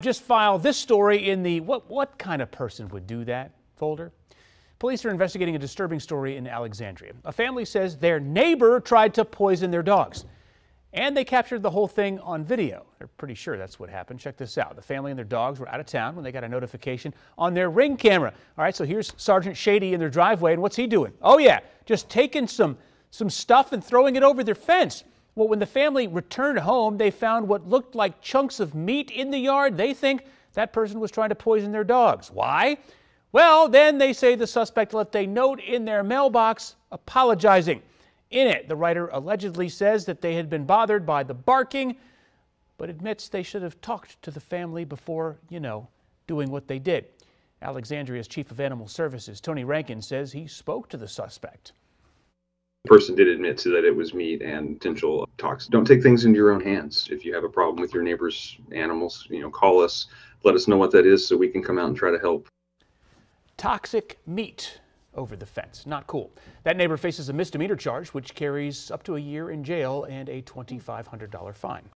Just filed this story in the what, what kind of person would do that folder. Police are investigating a disturbing story in Alexandria. A family says their neighbor tried to poison their dogs. And they captured the whole thing on video. They're pretty sure that's what happened. Check this out. The family and their dogs were out of town when they got a notification on their ring camera. All right, so here's Sergeant Shady in their driveway, and what's he doing? Oh, yeah, just taking some, some stuff and throwing it over their fence. Well, when the family returned home, they found what looked like chunks of meat in the yard. They think that person was trying to poison their dogs. Why? Well, then they say the suspect left a note in their mailbox apologizing. In it, the writer allegedly says that they had been bothered by the barking, but admits they should have talked to the family before, you know, doing what they did. Alexandria's chief of animal services, Tony Rankin, says he spoke to the suspect person did admit to that it was meat and potential toxins. Don't take things into your own hands. If you have a problem with your neighbor's animals, you know, call us, let us know what that is so we can come out and try to help. Toxic meat over the fence. Not cool. That neighbor faces a misdemeanor charge which carries up to a year in jail and a $2,500 fine.